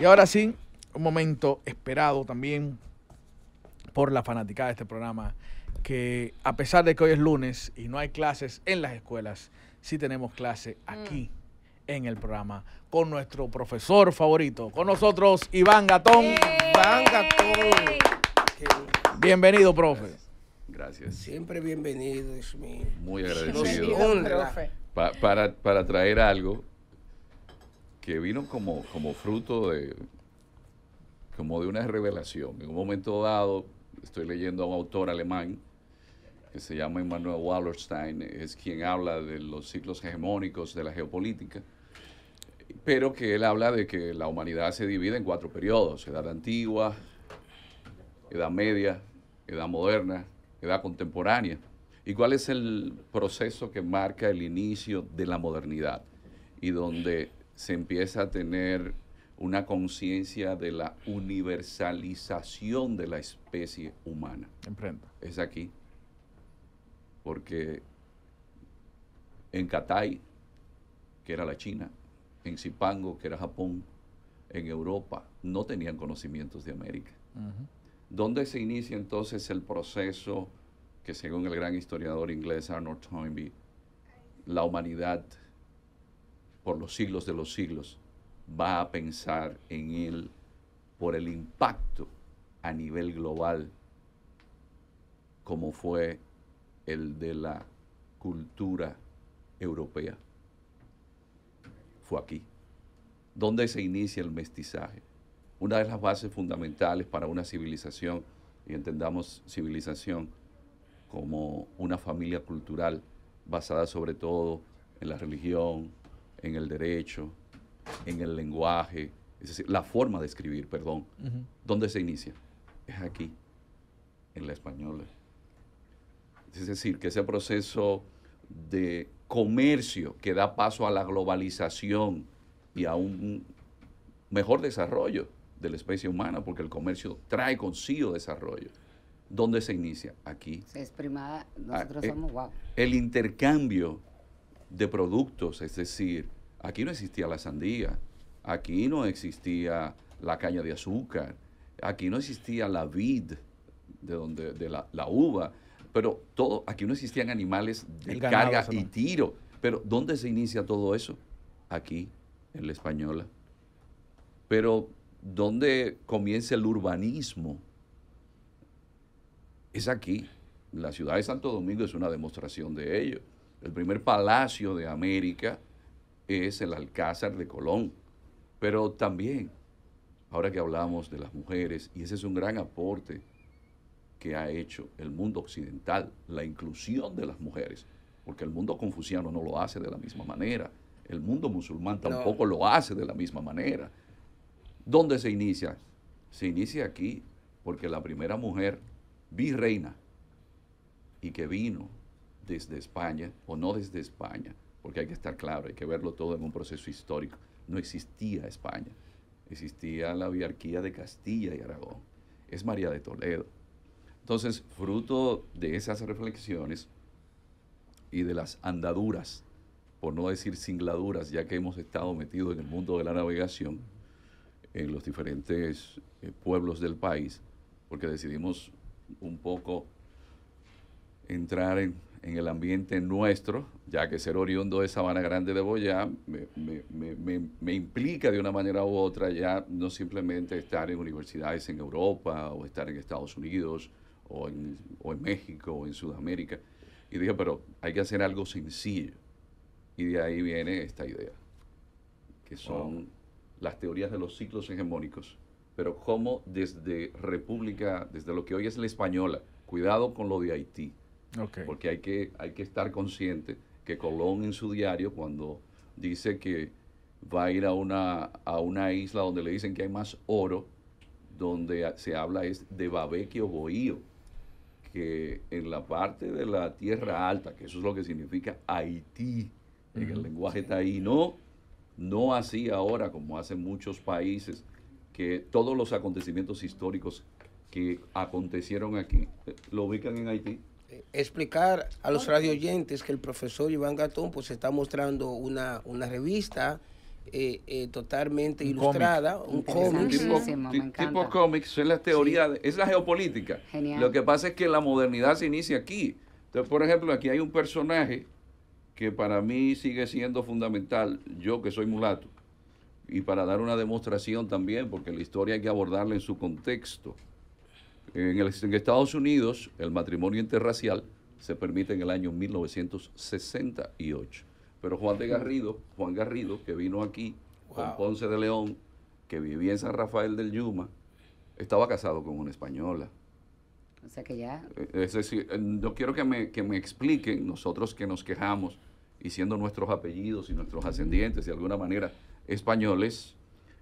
Y ahora sí, un momento esperado también por la fanaticada de este programa, que a pesar de que hoy es lunes y no hay clases en las escuelas, sí tenemos clase mm. aquí en el programa con nuestro profesor favorito, con nosotros Iván Gatón. Bienvenido, profe. Gracias. Siempre bienvenido, Muy agradecido. para, traer algo que vino como, como fruto de como de una revelación. En un momento dado, estoy leyendo a un autor alemán que se llama Emmanuel Wallerstein, es quien habla de los ciclos hegemónicos de la geopolítica, pero que él habla de que la humanidad se divide en cuatro periodos, edad antigua, edad media, edad moderna edad contemporánea. ¿Y cuál es el proceso que marca el inicio de la modernidad y donde se empieza a tener una conciencia de la universalización de la especie humana? Es aquí. Porque en Catay, que era la China, en Zipango, que era Japón, en Europa, no tenían conocimientos de América. ¿Dónde se inicia entonces el proceso que según el gran historiador inglés Arnold Toynbee, la humanidad por los siglos de los siglos va a pensar en él por el impacto a nivel global como fue el de la cultura europea? Fue aquí, ¿Dónde se inicia el mestizaje una de las bases fundamentales para una civilización, y entendamos civilización como una familia cultural basada sobre todo en la religión, en el derecho, en el lenguaje, es decir, la forma de escribir, perdón. ¿Dónde se inicia? Es aquí, en la española. Es decir, que ese proceso de comercio que da paso a la globalización y a un mejor desarrollo de la especie humana, porque el comercio trae consigo desarrollo. ¿Dónde se inicia? Aquí. Es primada, ah, nosotros eh, somos guapos. El intercambio de productos, es decir, aquí no existía la sandía, aquí no existía la caña de azúcar, aquí no existía la vid, de, donde, de la, uva, pero todo, aquí no existían animales de carga y tiro. Pero ¿dónde se inicia todo eso? Aquí, en la española. Pero donde comienza el urbanismo. Es aquí. La ciudad de Santo Domingo es una demostración de ello. El primer palacio de América es el Alcázar de Colón. Pero también, ahora que hablamos de las mujeres, y ese es un gran aporte que ha hecho el mundo occidental, la inclusión de las mujeres, porque el mundo confuciano no lo hace de la misma manera, el mundo musulmán tampoco lo hace de la misma manera. ¿Dónde se inicia? Se inicia aquí porque la primera mujer virreina y que vino desde España, o no desde España, porque hay que estar claro, hay que verlo todo en un proceso histórico, no existía España, existía la biarquía de Castilla y Aragón, es María de Toledo. Entonces, fruto de esas reflexiones y de las andaduras, por no decir singladuras, ya que hemos estado metidos en el mundo de la navegación, en los diferentes eh, pueblos del país, porque decidimos un poco entrar en, el ambiente nuestro, ya que ser oriundo de Sabana Grande de Boyá me, implica de una manera u otra ya no simplemente estar en universidades en Europa o estar en Estados Unidos o en, México o en Sudamérica. Y dije, pero hay que hacer algo sencillo. Y de ahí viene esta idea, que son las teorías de los ciclos hegemónicos, pero cómo desde República, desde lo que hoy es la española, cuidado con lo de Haití, porque hay que, hay que estar consciente que Colón en su diario, cuando dice que va a ir a una, a una isla donde le dicen que hay más oro, donde se habla es de o Bohío, que en la parte de la tierra alta, que eso es lo que significa Haití, en el lenguaje taíno, no así ahora como hacen muchos países, que todos los acontecimientos históricos que acontecieron aquí lo ubican en Haití. Explicar a los radio oyentes que el profesor Iván Gatón pues está mostrando una, revista eh, eh, totalmente ilustrada, un cómic. Tipo, tipo cómics, es la teoría, es la geopolítica. Lo que pasa es que la modernidad se inicia aquí. Entonces, por ejemplo, aquí hay un personaje que para mí sigue siendo fundamental, yo que soy mulato, y para dar una demostración también, porque la historia hay que abordarla en su contexto. En, el, Estados Unidos, el matrimonio interracial se permite en el año 1968. Pero Juan de Garrido, Juan Garrido, que vino aquí Juan con Ponce de León, que vivía en San Rafael del Yuma, estaba casado con una española. O sea que ya. Eh, es decir, eh, no quiero que me, que me expliquen nosotros que nos quejamos y siendo nuestros apellidos y nuestros ascendientes de alguna manera españoles,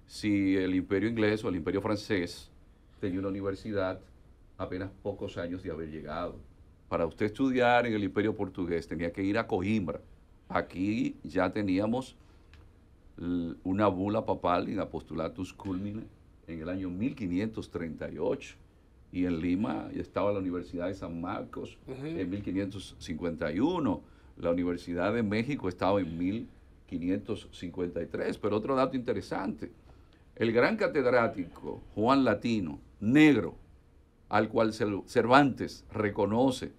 si el imperio inglés o el imperio francés tenía una universidad apenas pocos años de haber llegado. Para usted estudiar en el imperio portugués tenía que ir a Coimbra. Aquí ya teníamos una bula papal en apostolatus culmine en el año 1538 y en Lima estaba la Universidad de San Marcos en 1551 la Universidad de México estaba en 1553. Pero otro dato interesante, el gran catedrático Juan Latino, negro, al cual Cervantes reconoce,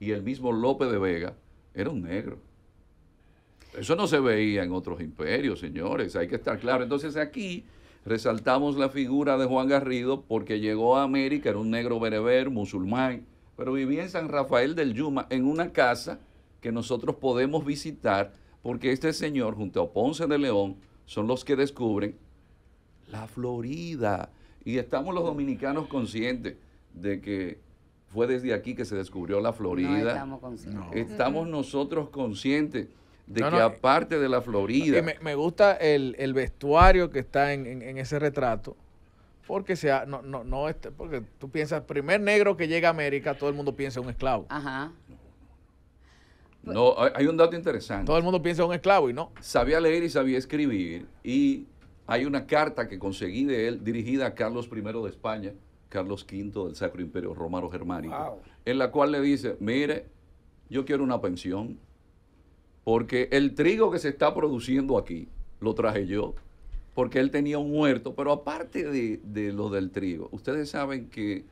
y el mismo López de Vega, era un negro. Eso no se veía en otros imperios, señores, hay que estar claro. Entonces aquí resaltamos la figura de Juan Garrido porque llegó a América, era un negro bereber, musulmán, pero vivía en San Rafael del Yuma, en una casa que nosotros podemos visitar, porque este señor, junto a Ponce de León, son los que descubren la Florida. Y estamos los dominicanos conscientes de que fue desde aquí que se descubrió la Florida. estamos conscientes. Estamos nosotros conscientes de que eh, aparte de la Florida... Me, gusta el, vestuario que está en, ese retrato porque sea no no no este, porque tú piensas primer negro que llega a América todo el mundo piensa un esclavo ajá pues, no, hay un dato interesante. Todo el mundo piensa en un esclavo y no. Sabía leer y sabía escribir. Y hay una carta que conseguí de él dirigida a Carlos I de España, Carlos V del Sacro Imperio Romano Germánico, en la cual le dice, mire, yo quiero una pensión porque el trigo que se está produciendo aquí lo traje yo, porque él tenía un huerto, pero aparte de, lo del trigo, ustedes saben que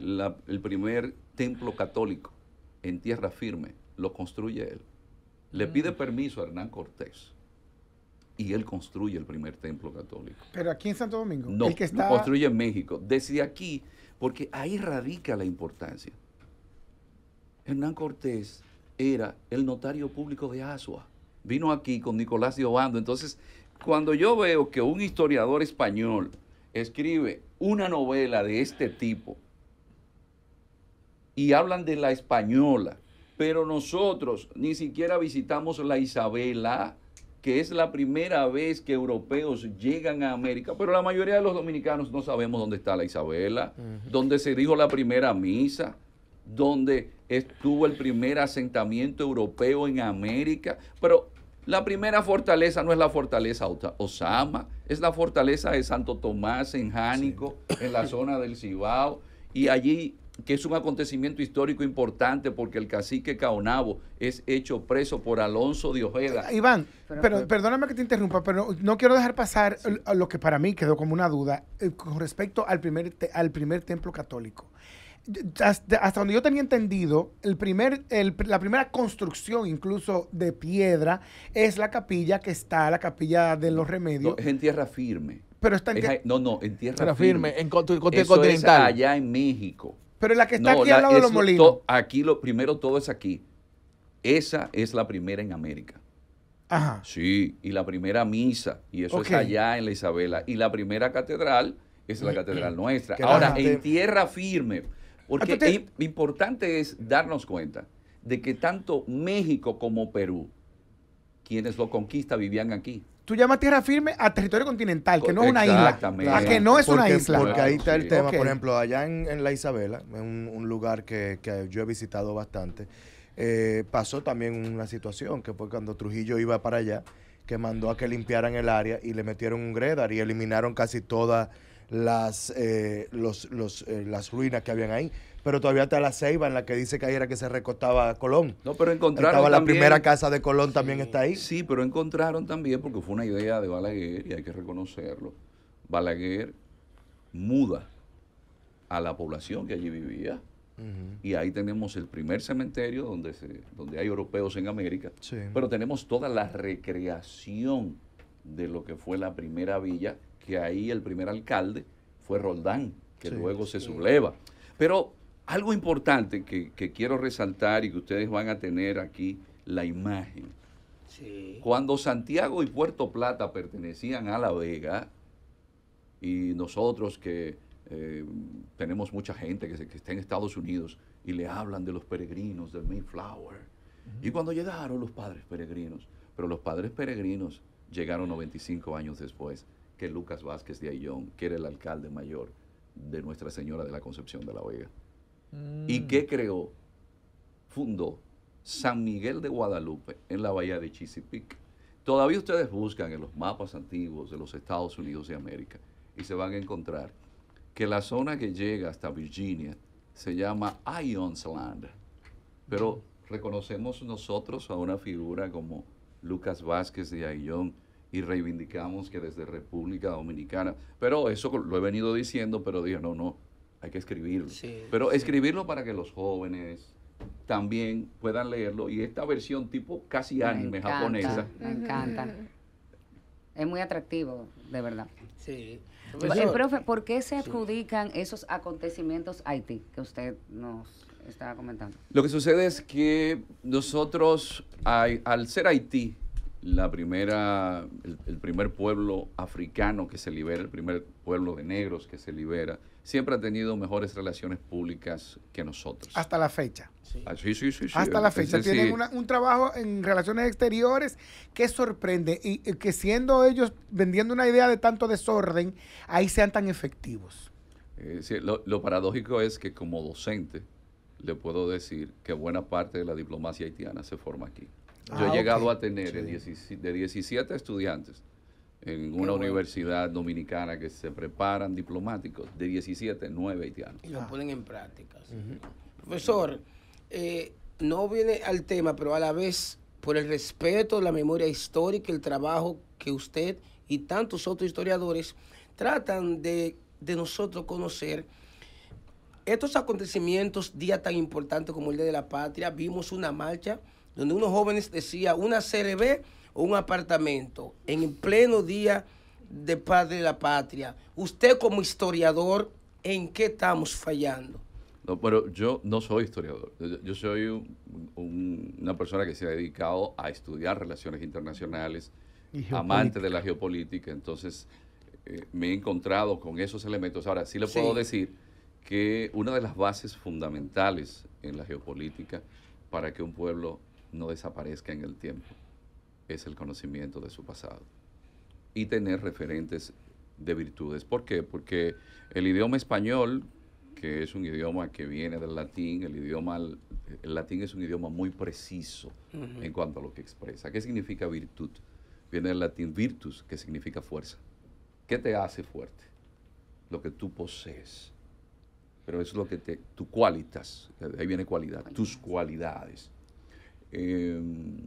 el primer templo católico en tierra firme lo construye él. Le mm. pide permiso a Hernán Cortés y él construye el primer templo católico. ¿Pero aquí en Santo Domingo? No, el que está... construye en México. Desde aquí, porque ahí radica la importancia. Hernán Cortés era el notario público de Asua. Vino aquí con Nicolás de Entonces, cuando yo veo que un historiador español escribe una novela de este tipo y hablan de la española pero nosotros ni siquiera visitamos la Isabela, que es la primera vez que europeos llegan a América, pero la mayoría de los dominicanos no sabemos dónde está la Isabela, dónde se dijo la primera misa, dónde estuvo el primer asentamiento europeo en América, pero la primera fortaleza no es la fortaleza Osama, es la fortaleza de Santo Tomás en Jánico, en la zona del Cibao, y allí que es un acontecimiento histórico importante porque el cacique Caonabo es hecho preso por Alonso de Ojeda. Iván, pero, perdóname que te interrumpa, pero no quiero dejar pasar lo que para mí quedó como una duda eh, con respecto al primer, al primer templo católico. Hasta, donde yo tenía entendido, el primer, la primera construcción incluso de piedra es la capilla que está, la capilla de los remedios. es en tierra firme. Pero está en tierra. No, no, en tierra firme. En continental. allá en México. Pero la que está aquí al de los molinos. aquí lo primero todo es aquí. Esa es la primera en América. Ajá. Sí, y la primera misa, y eso es allá en la Isabela. Y la primera catedral es la catedral eh, nuestra. Ahora, en tierra firme, porque importante es darnos cuenta de que tanto México como Perú, quienes lo conquistan, vivían aquí tú llamas tierra firme a territorio continental, que no es una isla. A que no es una isla. Porque ahí está el tema. Por ejemplo, allá en, La Isabela, un, lugar que, yo he visitado bastante, eh, pasó también una situación que fue cuando Trujillo iba para allá, que mandó a que limpiaran el área y le metieron un gredar y eliminaron casi todas las, eh, eh, las ruinas que habían ahí pero todavía está la ceiba en la que dice que ahí era que se recostaba Colón. No, pero encontraron Estaba también, la primera casa de Colón también está ahí. Sí, pero encontraron también, porque fue una idea de Balaguer, y hay que reconocerlo, Balaguer muda a la población que allí vivía. Y ahí tenemos el primer cementerio donde, donde hay europeos en América, pero tenemos toda la recreación de lo que fue la primera villa, que ahí el primer alcalde fue Roldán, que luego se subleva. Pero algo importante que, quiero resaltar y que ustedes van a tener aquí, la imagen. Cuando Santiago y Puerto Plata pertenecían a La Vega, y nosotros que eh, tenemos mucha gente que, se, está en Estados Unidos y le hablan de los peregrinos del Mayflower. Y cuando llegaron los padres peregrinos, pero los padres peregrinos llegaron 95 años después que Lucas Vázquez de Ayllón, que era el alcalde mayor de Nuestra Señora de la Concepción de la Vega. ¿Y mm. qué creó? Fundó San Miguel de Guadalupe en la bahía de Chisipic. Todavía ustedes buscan en los mapas antiguos de los Estados Unidos de América y se van a encontrar que la zona que llega hasta Virginia se llama Land. Pero reconocemos nosotros a una figura como Lucas Vázquez de Ayllón y reivindicamos que desde República Dominicana, pero eso lo he venido diciendo, pero dije no, no, hay que escribirlo. Pero escribirlo para que los jóvenes también puedan leerlo. Y esta versión tipo casi anime japonesa. Me encanta. Es muy atractivo, de verdad. Sí. Pues profe, ¿por qué se adjudican esos acontecimientos Haití que usted nos estaba comentando? Lo que sucede es que nosotros, al ser Haití, la primera, el, primer pueblo africano que se libera, el primer pueblo de negros que se libera, siempre ha tenido mejores relaciones públicas que nosotros. Hasta la fecha. Sí, ah, sí, sí, Hasta la fecha. Tienen un trabajo en relaciones exteriores que sorprende y, que siendo ellos vendiendo una idea de tanto desorden, ahí sean tan efectivos. Eh, lo paradójico es que como docente le puedo decir que buena parte de la diplomacia haitiana se forma aquí yo he ah, llegado a tener de 17 estudiantes en una universidad dominicana que se preparan diplomáticos, de 17, 9 haitianos. Y lo ah. ponen en prácticas. Profesor, eh, no viene al tema, pero a la vez, por el respeto, la memoria histórica, el trabajo que usted y tantos otros historiadores tratan de, nosotros conocer, estos acontecimientos, Día tan importante como el Día de la Patria, vimos una marcha donde unos jóvenes decía una CRB o un apartamento en pleno día de Padre de la Patria. Usted como historiador, ¿en qué estamos fallando? No, pero yo no soy historiador. Yo soy una persona que se ha dedicado a estudiar relaciones internacionales, amante de la geopolítica. Entonces, eh, me he encontrado con esos elementos. Ahora, sí le puedo decir que una de las bases fundamentales en la geopolítica para que un pueblo no desaparezca en el tiempo es el conocimiento de su pasado y tener referentes de virtudes. ¿Por qué? Porque el idioma español, que es un idioma que viene del latín, el idioma el latín es un idioma muy preciso en cuanto a lo que expresa. ¿Qué significa virtud? Viene del latín virtus, que significa fuerza. ¿Qué te hace fuerte? Lo que tú posees. Pero es lo que te tu cualitas, ahí viene cualidad, tus cualidades. Em,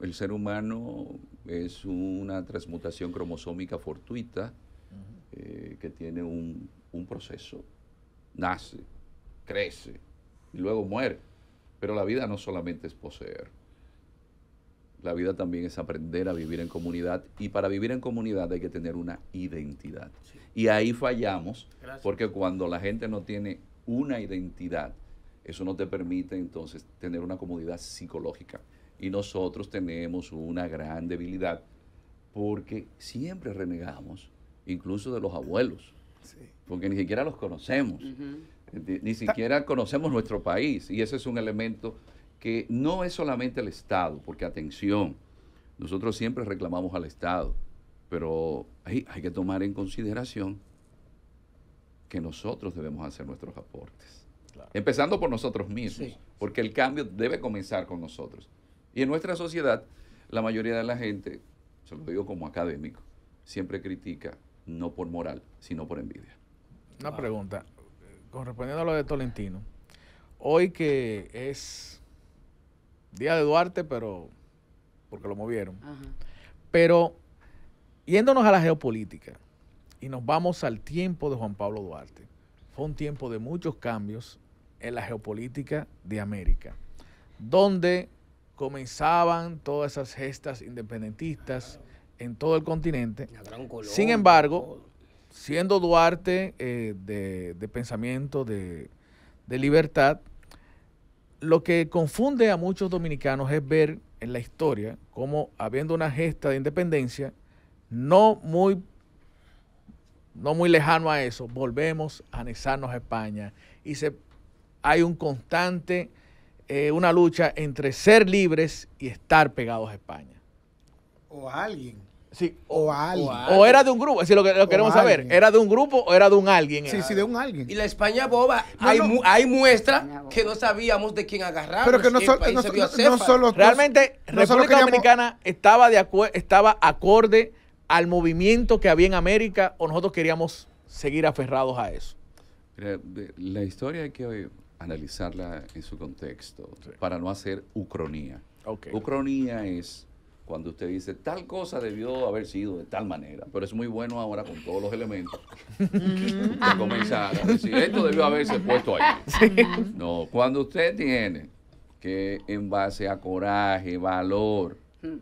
el ser humano es una transmutación cromosómica fortuita eh, que tiene un, proceso. Nace, crece y luego muere. Pero la vida no solamente es poseer. La vida también es aprender a vivir en comunidad y para vivir en comunidad hay que tener una identidad. Y ahí fallamos porque cuando la gente no tiene una identidad, eso no te permite entonces tener una comodidad psicológica. Y nosotros tenemos una gran debilidad porque siempre renegamos, incluso de los abuelos, porque ni siquiera los conocemos, ni siquiera conocemos nuestro país. Y ese es un elemento que no es solamente el Estado, porque atención, nosotros siempre reclamamos al Estado, pero hay, hay que tomar en consideración que nosotros debemos hacer nuestros aportes. Empezando por nosotros mismos, porque el cambio debe comenzar con nosotros. Y en nuestra sociedad, la mayoría de la gente, se lo digo como académico, siempre critica, no por moral, sino por envidia. Una pregunta, correspondiendo a lo de Tolentino, hoy que es Día de Duarte, pero porque lo movieron, pero yéndonos a la geopolítica y nos vamos al tiempo de Juan Pablo Duarte, fue un tiempo de muchos cambios en la geopolítica de América, donde comenzaban todas esas gestas independentistas en todo el continente. Sin embargo, siendo Duarte eh, de, pensamiento, de, libertad, lo que confunde a muchos dominicanos es ver en la historia como habiendo una gesta de independencia, no muy, no muy lejano a eso, volvemos a anexarnos a España y se hay un constante, eh, una lucha entre ser libres y estar pegados a España. O a alguien. Sí. O alguien. O, era de un grupo, si lo que lo queremos saber, ¿era de un grupo o era de un alguien? Sí, sí, de un alguien. Y la España boba, hay, hay muestra que no sabíamos de quién agarrar. Pero que no, no solo Realmente, República Dominicana estaba, de estaba acorde al movimiento que había en América o nosotros queríamos seguir aferrados a eso. La historia que hoy analizarla en su contexto, para no hacer ucronía. Ucronía es cuando usted dice tal cosa debió haber sido de tal manera, pero es muy bueno ahora con todos los elementos a decir esto debió haberse puesto ahí. No, cuando usted tiene que en base a coraje, valor, hmm.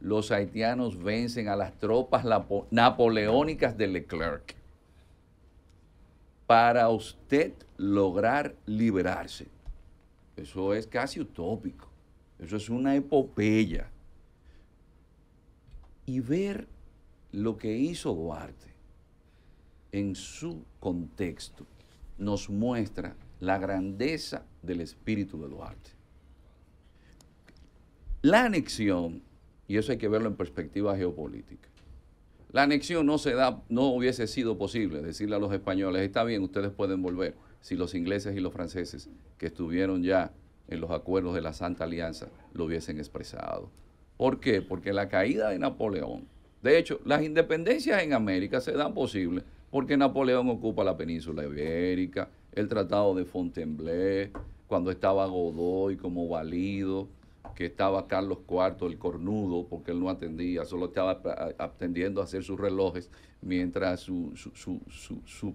los haitianos vencen a las tropas napoleónicas de Leclerc. Para usted lograr liberarse. Eso es casi utópico. Eso es una epopeya. Y ver lo que hizo Duarte en su contexto nos muestra la grandeza del espíritu de Duarte. La anexión, y eso hay que verlo en perspectiva geopolítica, la anexión no, se da, no hubiese sido posible decirle a los españoles, está bien, ustedes pueden volver si los ingleses y los franceses, que estuvieron ya en los acuerdos de la Santa Alianza, lo hubiesen expresado. ¿Por qué? Porque la caída de Napoleón, de hecho, las independencias en América se dan posibles porque Napoleón ocupa la península ibérica, el tratado de Fontainebleau, cuando estaba Godoy como valido, que estaba Carlos IV, el cornudo, porque él no atendía, solo estaba atendiendo a hacer sus relojes, mientras su, su, su,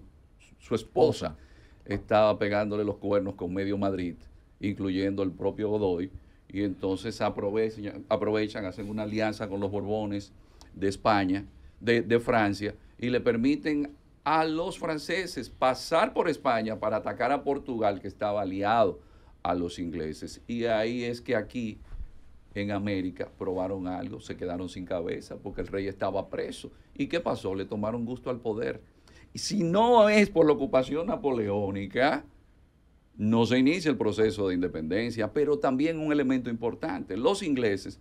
su esposa estaba pegándole los cuernos con medio Madrid, incluyendo el propio Godoy, y entonces aprovechan, aprovechan hacen una alianza con los Borbones de España, de, de Francia, y le permiten a los franceses pasar por España para atacar a Portugal, que estaba aliado a los ingleses. Y ahí es que aquí en América probaron algo, se quedaron sin cabeza porque el rey estaba preso. ¿Y qué pasó? Le tomaron gusto al poder si no es por la ocupación napoleónica, no se inicia el proceso de independencia, pero también un elemento importante. Los ingleses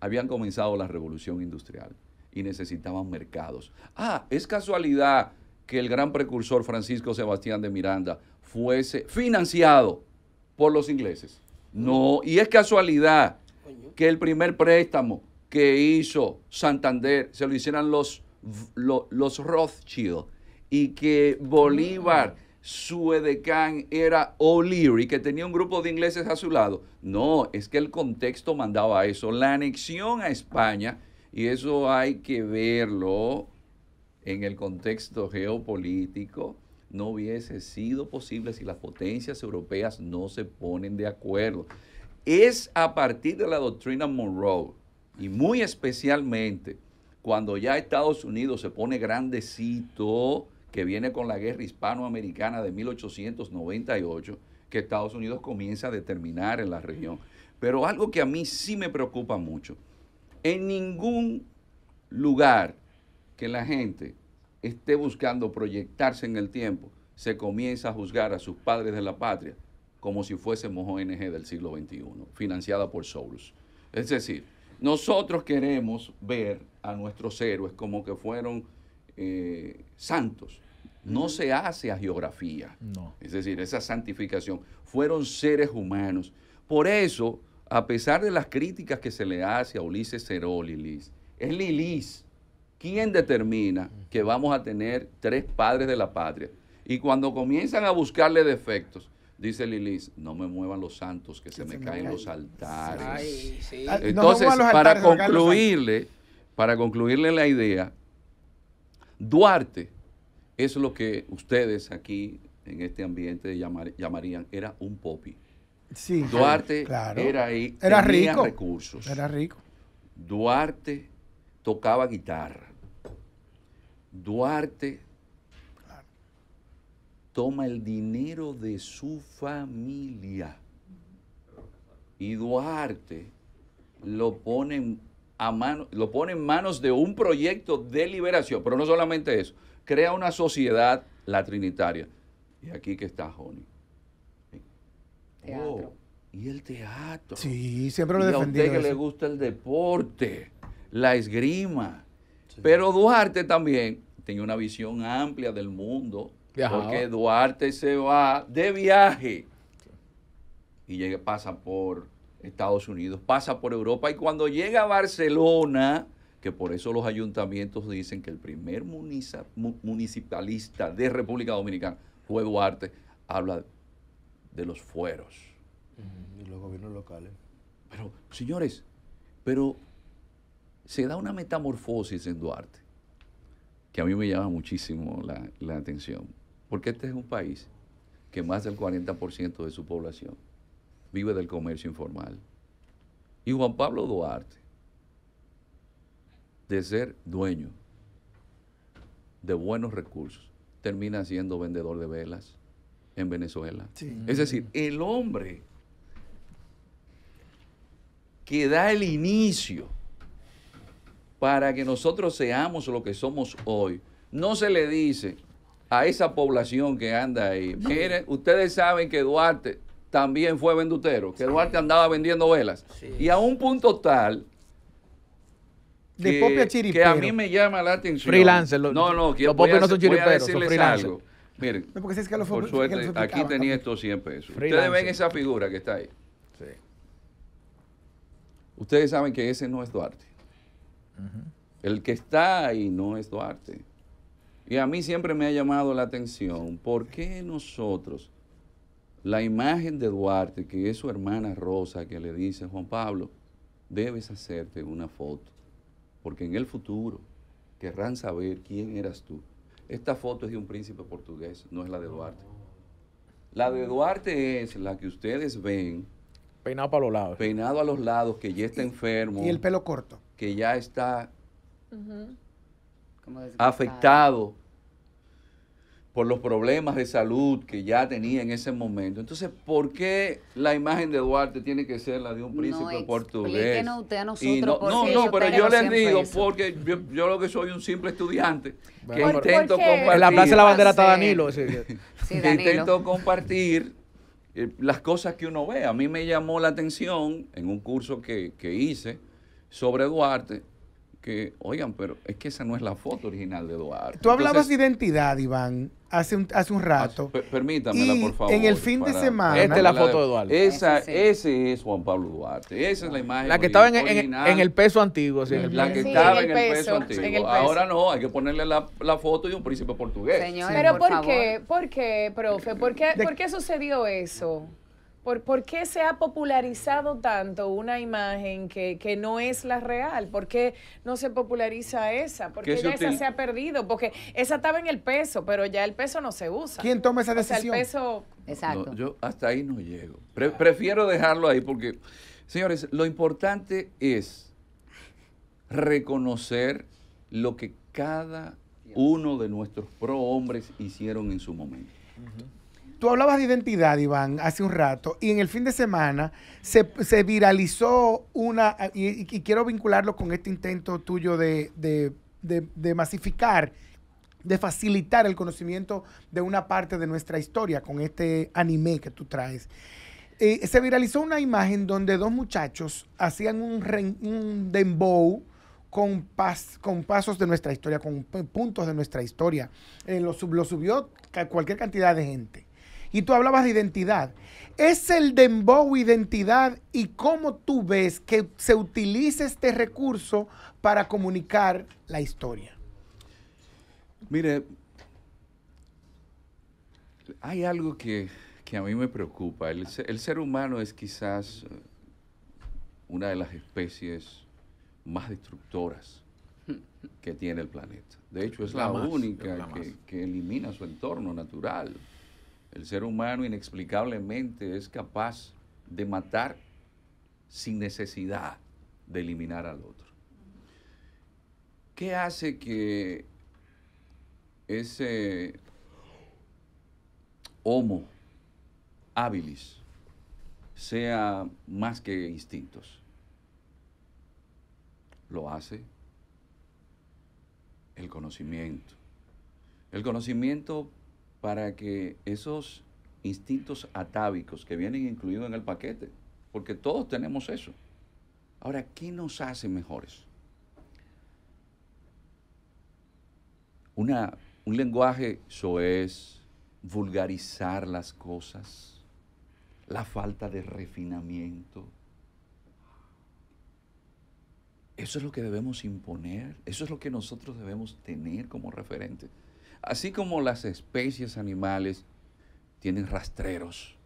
habían comenzado la revolución industrial y necesitaban mercados. Ah, es casualidad que el gran precursor Francisco Sebastián de Miranda fuese financiado por los ingleses. No, y es casualidad que el primer préstamo que hizo Santander se lo hicieran los, los, Rothschild y que Bolívar, mm. su edecán era O'Leary, que tenía un grupo de ingleses a su lado. No, es que el contexto mandaba eso. La anexión a España, y eso hay que verlo en el contexto geopolítico, no hubiese sido posible si las potencias europeas no se ponen de acuerdo. Es a partir de la doctrina Monroe, y muy especialmente cuando ya Estados Unidos se pone grandecito, que viene con la guerra hispanoamericana de 1898, que Estados Unidos comienza a determinar en la región. Pero algo que a mí sí me preocupa mucho, en ningún lugar que la gente esté buscando proyectarse en el tiempo, se comienza a juzgar a sus padres de la patria como si fuésemos ONG del siglo XXI, financiada por Soros. Es decir, nosotros queremos ver a nuestros héroes como que fueron eh, santos, no se hace a geografía. Es decir, esa santificación. Fueron seres humanos. Por eso, a pesar de las críticas que se le hace a Ulises Ceró, Lilis, es Lilis quien determina que vamos a tener tres padres de la patria. Y cuando comienzan a buscarle defectos, Dice Lilis, no me muevan los santos, que, se, me, caen, los altares. Ah, Entonces, para concluirle, para concluirle la idea, Duarte es lo que ustedes aquí en este ambiente llamarían, era un popi. Sí, Duarte era ahí, era tenía rico. recursos. Era rico. Duarte tocaba guitarra. Duarte toma el dinero de su familia y Duarte lo a mano, lo pone en manos de un proyecto de liberación, pero no solamente eso, crea una sociedad, la trinitaria. Y aquí que está Joni. Oh, y el teatro. Sí, siempre lo y A usted que le gusta el deporte, la esgrima. Pero Duarte también tenía una visión amplia del mundo. Porque Duarte se va de viaje y llega, pasa por Estados Unidos, pasa por Europa y cuando llega a Barcelona, que por eso los ayuntamientos dicen que el primer municipalista de República Dominicana fue Duarte, habla de los fueros. Y los gobiernos locales. Pero, señores, pero se da una metamorfosis en Duarte, que a mí me llama muchísimo la, la atención, porque este es un país que más del 40% de su población vive del comercio informal. Y Juan Pablo Duarte de ser dueño de buenos recursos, termina siendo vendedor de velas en Venezuela. Es decir, el hombre que da el inicio para que nosotros seamos lo que somos hoy, no se le dice a esa población que anda ahí, miren, ustedes saben que Duarte también fue vendutero, que Duarte andaba vendiendo velas. Y a un punto tal que, que a mí me llama la atención. Freelancer. no, no, que los Popia no son Miren, no, porque es que los por suerte, aquí tenía estos 100 pesos. Ustedes ven esa figura que está ahí. Sí. Ustedes saben que ese no es Duarte. El que está ahí no es Duarte. Y a mí siempre me ha llamado la atención por qué nosotros, la imagen de Duarte, que es su hermana Rosa, que le dice, Juan Pablo, debes hacerte una foto porque en el futuro querrán saber quién eras tú. Esta foto es de un príncipe portugués, no es la de Duarte. La de Duarte es la que ustedes ven. Peinado para los lados. Peinado a los lados, que ya está enfermo. Y el pelo corto. Que ya está afectado por los problemas de salud que ya tenía en ese momento. Entonces, ¿por qué la imagen de Duarte tiene que ser la de un príncipe portugués? no, no, pero yo les digo, porque yo, lo que soy un simple estudiante, que intento compartir... En la Plaza de la Bandera está Danilo. intento compartir eh, las cosas que uno ve. A mí me llamó la atención en un curso que, que hice sobre Duarte, que, oigan, pero es que esa no es la foto original de Duarte. Tú hablabas de identidad, Iván, hace un, hace un ah, rato. permítamela, por favor. En el fin de semana. Esta es la foto de Duarte. Esa, Ese es Juan Pablo Duarte. Esa es la imagen. La que estaba en, el peso antiguo. Sí, la que estaba en el peso, antiguo. Ahora no, hay que ponerle la, foto de un príncipe portugués. pero por, qué? ¿Por profe? ¿Por ¿por qué sucedió eso? ¿Por, qué se ha popularizado tanto una imagen que, no es la real? ¿Por qué no se populariza esa? ¿Por qué esa se ha perdido? Porque esa estaba en el peso, pero ya el peso no se usa. ¿Quién toma esa decisión? el peso... Exacto. yo hasta ahí no llego. prefiero dejarlo ahí porque, señores, lo importante es reconocer lo que cada uno de nuestros hombres hicieron en su momento. Tú hablabas de identidad, Iván, hace un rato, y en el fin de semana se, viralizó una, y, quiero vincularlo con este intento tuyo de, masificar de facilitar el conocimiento de una parte de nuestra historia con este anime que tú traes. Eh, se viralizó una imagen donde dos muchachos hacían un, un dembow con, con pasos de nuestra historia, con puntos de nuestra historia. Eh, lo, subió cualquier cantidad de gente y tú hablabas de identidad. ¿Es el dembow identidad y cómo tú ves que se utiliza este recurso para comunicar la historia? Mire, hay algo que, a mí me preocupa. El, ser humano es quizás eh, una de las especies más destructoras que tiene el planeta. De hecho, es la, única que, elimina su entorno natural. El ser humano inexplicablemente es capaz de matar sin necesidad de eliminar al otro. ¿Qué hace que ese homo habilis sea más que instintos? Lo hace el conocimiento. El conocimiento para que esos instintos atávicos que vienen incluidos en el paquete, porque todos tenemos eso. Ahora, ¿qué nos hace mejores? un lenguaje es, vulgarizar las cosas, la falta de refinamiento. Eso es lo que debemos imponer, eso es lo que nosotros debemos tener como referente. Así como las especies animales tienen rastreros.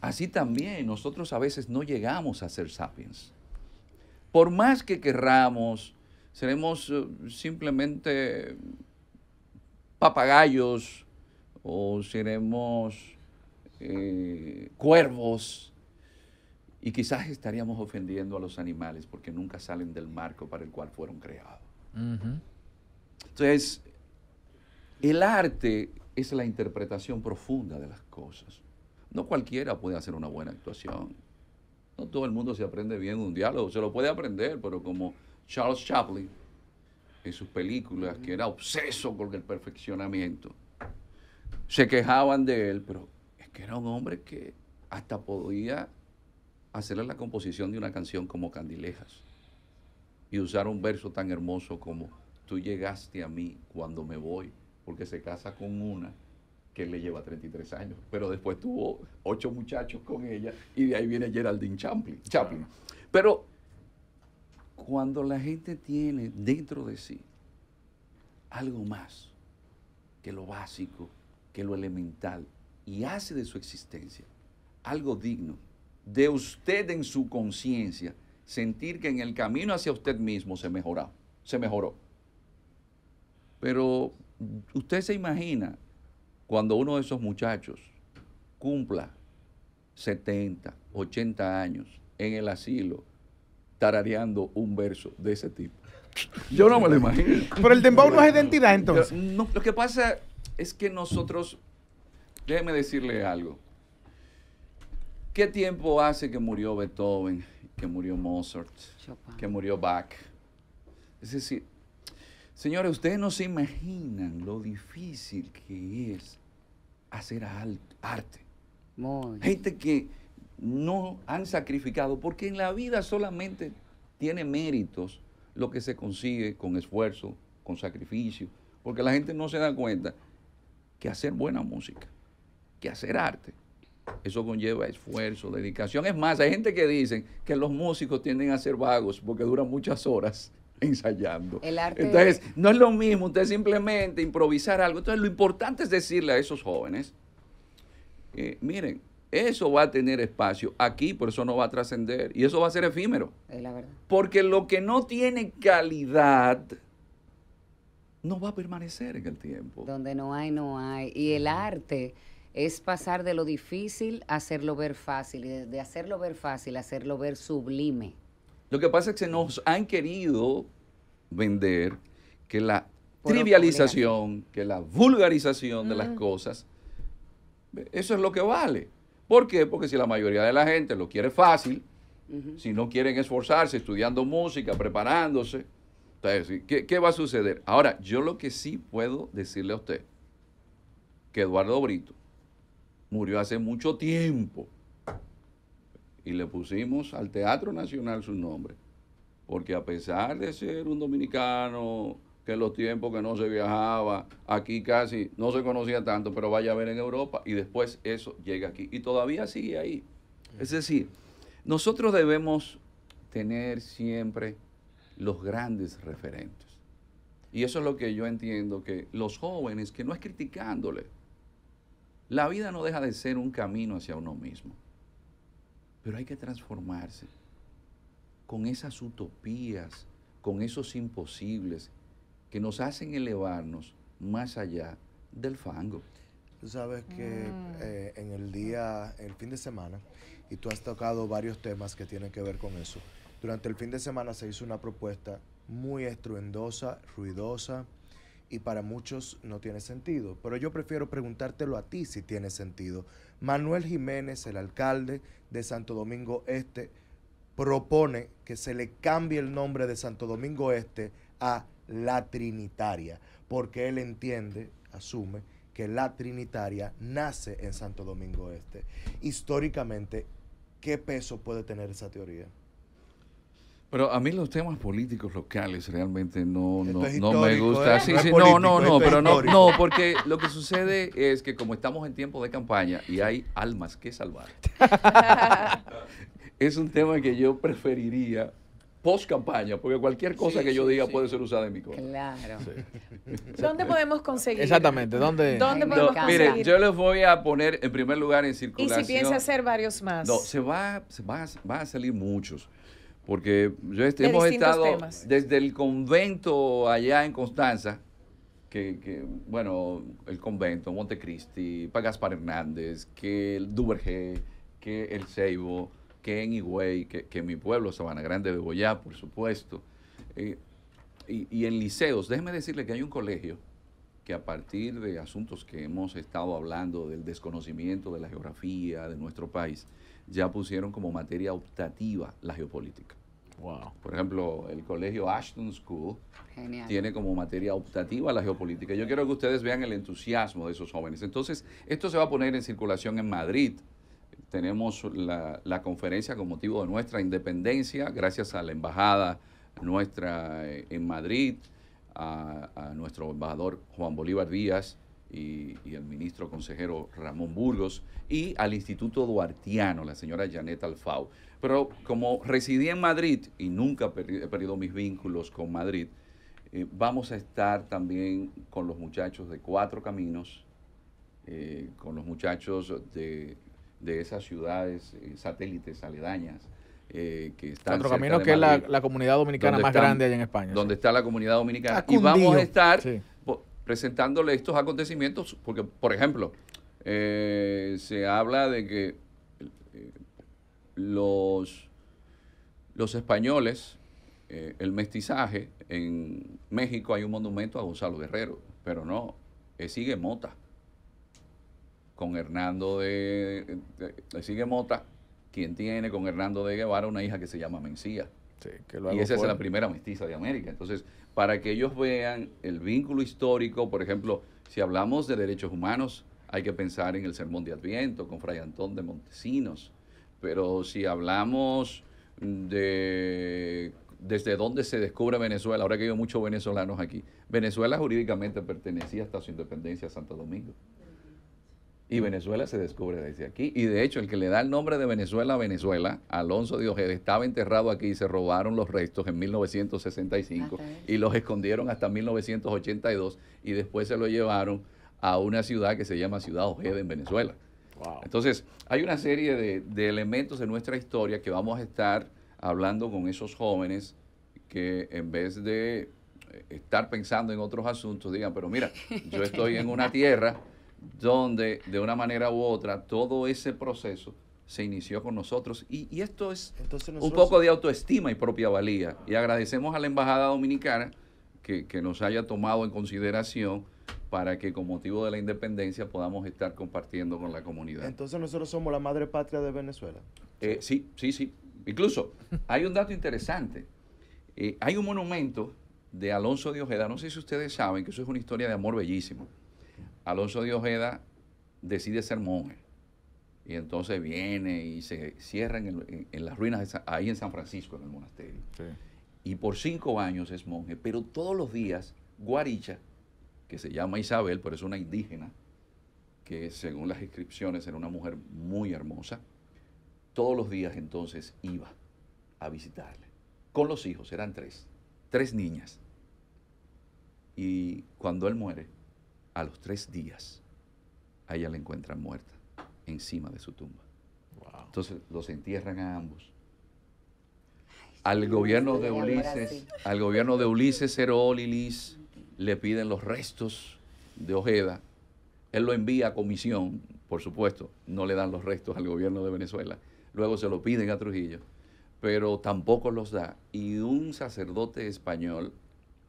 Así también nosotros a veces no llegamos a ser sapiens. Por más que querramos, seremos eh, simplemente papagayos o seremos eh, cuervos y quizás estaríamos ofendiendo a los animales porque nunca salen del marco para el cual fueron creados. Entonces, el arte es la interpretación profunda de las cosas. No cualquiera puede hacer una buena actuación. No todo el mundo se aprende bien un diálogo. Se lo puede aprender, pero como Charles Chaplin en sus películas, que era obseso con el perfeccionamiento, se quejaban de él, pero es que era un hombre que hasta podía hacerle la composición de una canción como Candilejas y usar un verso tan hermoso como tú llegaste a mí cuando me voy, porque se casa con una que le lleva 33 años, pero después tuvo ocho muchachos con ella y de ahí viene Geraldine Chaplin. Pero cuando la gente tiene dentro de sí algo más que lo básico, que lo elemental, y hace de su existencia algo digno, de usted en su conciencia, sentir que en el camino hacia usted mismo se mejoró, se mejoró. Pero usted se imagina cuando uno de esos muchachos cumpla 70, 80 años en el asilo tarareando un verso de ese tipo. Yo no me lo imagino. Pero el dembow no es identidad entonces. lo que pasa es que nosotros, déjeme decirle algo. ¿Qué tiempo hace que murió Beethoven, que murió Mozart, que murió Bach? Es decir, Señores, ustedes no se imaginan lo difícil que es hacer arte. Gente que no han sacrificado, porque en la vida solamente tiene méritos lo que se consigue con esfuerzo, con sacrificio, porque la gente no se da cuenta que hacer buena música, que hacer arte, eso conlleva esfuerzo, dedicación. Es más, hay gente que dice que los músicos tienden a ser vagos porque duran muchas horas. ensayando. Entonces, no es lo mismo usted simplemente improvisar algo. Entonces, lo importante es decirle a esos jóvenes, eh, miren, eso va a tener espacio aquí, por eso no va a trascender y eso va a ser efímero. Porque lo que no tiene calidad no va a permanecer en el tiempo. Donde no hay, no hay. Y el arte es pasar de lo difícil a hacerlo ver fácil y de hacerlo ver fácil a hacerlo ver sublime. Lo que pasa es que se nos han querido vender que la trivialización, que la vulgarización de las cosas, eso es lo que vale. ¿Por qué? Porque si la mayoría de la gente lo quiere fácil, si no quieren esforzarse estudiando música, preparándose, ¿qué, ¿qué, va a suceder? Ahora, yo lo que sí puedo decirle a usted, que Eduardo Brito murió hace mucho tiempo y le pusimos al Teatro Nacional su nombre, porque a pesar de ser un dominicano que en los tiempos que no se viajaba, aquí casi no se conocía tanto, pero vaya a ver en Europa y después eso llega aquí y todavía sigue ahí. Es decir, nosotros debemos tener siempre los grandes referentes. Y eso es lo que yo entiendo que los jóvenes, que no es criticándole, la vida no deja de ser un camino hacia uno mismo. Pero hay que transformarse con esas utopías, con esos imposibles que nos hacen elevarnos más allá del fango. Tú sabes que mm. eh, en el día, el fin de semana, y tú has tocado varios temas que tienen que ver con eso. Durante el fin de semana se hizo una propuesta muy estruendosa, ruidosa, y para muchos no tiene sentido, pero yo prefiero preguntártelo a ti si tiene sentido. Manuel Jiménez, el alcalde de Santo Domingo Este, propone que se le cambie el nombre de Santo Domingo Este a La Trinitaria, porque él entiende, asume, que La Trinitaria nace en Santo Domingo Este. Históricamente, ¿qué peso puede tener esa teoría? Pero a mí los temas políticos locales realmente no, me gusta. ¿eh? no, no, no, pero no, no, porque lo que sucede es que como estamos en tiempo de campaña y hay almas que salvar, es un tema que yo preferiría post campaña, porque cualquier cosa que yo diga puede ser usada en mi contra. Claro. ¿Dónde podemos conseguir? Exactamente, ¿dónde? ¿Dónde podemos conseguir? Mire, yo les voy a poner en primer lugar en circulación. Y si piensa hacer varios más. No, se va, va, va a salir muchos. Porque yo hemos estado desde el convento allá en Constanza, que, que, bueno, el convento, Montecristi, Pagaspar Hernández, que el Duberge, que el Ceibo, que en Higüey, que, mi pueblo, Sabana Grande de Boyá, por supuesto. Eh, y, y, en liceos, déjeme decirle que hay un colegio que a partir de asuntos que hemos estado hablando del desconocimiento de la geografía de nuestro país, ya pusieron como materia optativa la geopolítica. Wow. Por ejemplo, el colegio Ashton School tiene como materia optativa la geopolítica. Yo quiero que ustedes vean el entusiasmo de esos jóvenes. Entonces, esto se va a poner en circulación en Madrid. Tenemos la, conferencia con motivo de nuestra independencia, gracias a la embajada nuestra eh, en Madrid, a nuestro embajador Juan Bolívar Díaz, y, el ministro consejero Ramón Burgos y al Instituto Duartiano, la señora Janet Alfau. Pero como residí en Madrid y nunca he perdido mis vínculos con Madrid, eh, vamos a estar también con los muchachos de Cuatro Caminos, eh, con los muchachos de, esas ciudades eh, satélites aledañas. que están Cuatro Caminos, que es la, comunidad dominicana más grande allá en España. Donde está la comunidad dominicana. Y vamos a estar presentándole estos acontecimientos, porque, por ejemplo, eh, se habla de que eh, los, los españoles, eh, el mestizaje, en México hay un monumento a Gonzalo Guerrero, pero no, sigue Mota, con Hernando de, sigue Mota, quien tiene con Hernando de Guevara una hija que se llama Mencía. Este, y esa es la primera mestiza de América. Entonces, para que ellos vean el vínculo histórico, por ejemplo, si hablamos de derechos humanos, hay que pensar en el Sermón de Adviento con Fray Antón de Montesinos. Pero si hablamos de desde dónde se descubre Venezuela, ahora que hay muchos venezolanos aquí, Venezuela jurídicamente pertenecía hasta su independencia a Santo Domingo. Y Venezuela se descubre desde aquí. Y de hecho, el que le da el nombre de Venezuela a Venezuela, Alonso de Ojeda, estaba enterrado aquí y se robaron los restos en 1965 y los escondieron hasta 1982 y después se lo llevaron a una ciudad que se llama Ciudad Ojeda en Venezuela. Entonces, hay una serie de, elementos en nuestra historia que vamos a estar hablando con esos jóvenes que en vez de eh, estar pensando en otros asuntos, digan, pero mira, yo estoy en una tierra donde de una manera u otra todo ese proceso se inició con nosotros. Y, esto es un poco de autoestima y propia valía. Y agradecemos a la Embajada Dominicana que, nos haya tomado en consideración para que con motivo de la independencia podamos estar compartiendo con la comunidad. Entonces nosotros somos la madre patria de Venezuela. Eh, sí, sí, sí. Incluso hay un dato interesante. Eh, hay un monumento de Alonso de Ojeda, no sé si ustedes saben que eso es una historia de amor bellísimo Alonso de Ojeda decide ser monje. Y entonces viene y se cierra en, las ruinas, ahí en San Francisco, en el monasterio. Y por cinco años es monje, pero todos los días Guaricha, que se llama Isabel, pero es una indígena, que según las inscripciones era una mujer muy hermosa, todos los días entonces iba a visitarle. Con los hijos, eran tres, tres niñas. Y cuando él muere, a los tres días, a ella la encuentran muerta encima de su tumba. Entonces los entierran a ambos. Al gobierno de Ulises, al gobierno de Ulises le piden los restos de Ojeda. Él lo envía a comisión, por supuesto, no le dan los restos al gobierno de Venezuela. Luego se lo piden a Trujillo, pero tampoco los da. Y un sacerdote español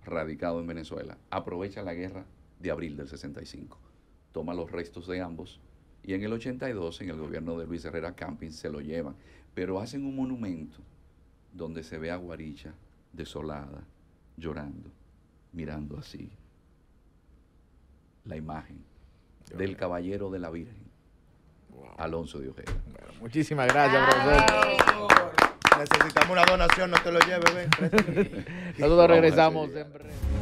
radicado en Venezuela aprovecha la guerra de abril del 65. Toma los restos de ambos y en el 82, en el gobierno de Luis Herrera Camping, se lo llevan. Pero hacen un monumento donde se ve a Guaricha desolada, llorando, mirando así la imagen del caballero de la Virgen, Alonso de Ojeda. muchísimas gracias, profesor. Necesitamos una donación, no te lo lleves. Nosotros regresamos en